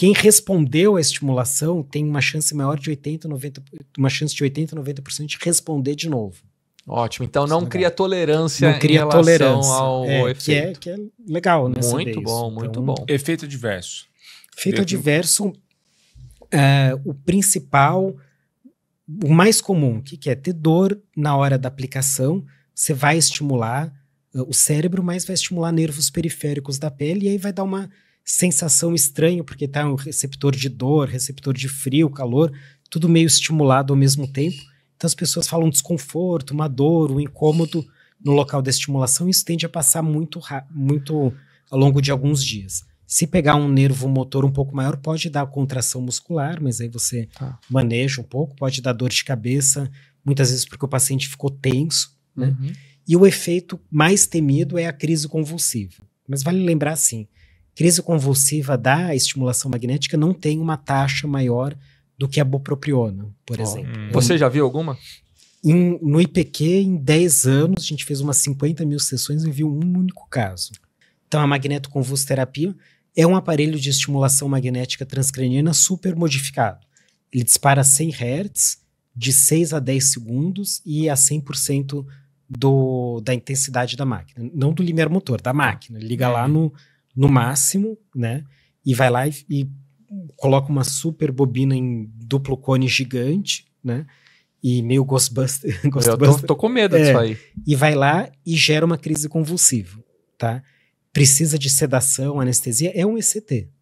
quem respondeu à estimulação tem uma chance maior de 80, 90, uma chance de 80, 90% de responder de novo. Ótimo, então não é cria tolerância não cria em tolerância, ao é, é, efeito. Que é, que é legal, né? Muito bom, muito então, bom. Efeito diverso. Efeito diverso, é, o principal, o mais comum, que, que é ter dor na hora da aplicação, você vai estimular o cérebro, mas vai estimular nervos periféricos da pele e aí vai dar uma sensação estranha, porque tá um receptor de dor, receptor de frio, calor, tudo meio estimulado ao mesmo tempo. Então as pessoas falam desconforto, uma dor, um incômodo no local da estimulação, e isso tende a passar muito, muito ao longo de alguns dias. Se pegar um nervo motor um pouco maior, pode dar contração muscular, mas aí você tá. maneja um pouco, pode dar dor de cabeça, muitas vezes porque o paciente ficou tenso, né? Uhum. E o efeito mais temido é a crise convulsiva. Mas vale lembrar assim, crise convulsiva da estimulação magnética não tem uma taxa maior do que a bupropiona, por oh, exemplo. Hum. Você já viu alguma? Em, no IPQ, em 10 anos, a gente fez umas 50 mil sessões e viu um único caso. Então, a magnetoconvulsoterapia é um aparelho de estimulação magnética transcraniana super modificado. Ele dispara 100 Hz, de 6 a 10 segundos e é a 100% do, da intensidade da máquina. Não do limiar motor, da máquina. Liga é. lá no no máximo, né? E vai lá e, e coloca uma super bobina em duplo cone gigante, né? E meio Ghostbuster. Ghostbuster. Eu tô, tô, com medo é, disso aí. E vai lá e gera uma crise convulsiva, tá? Precisa de sedação, anestesia, é um ECT,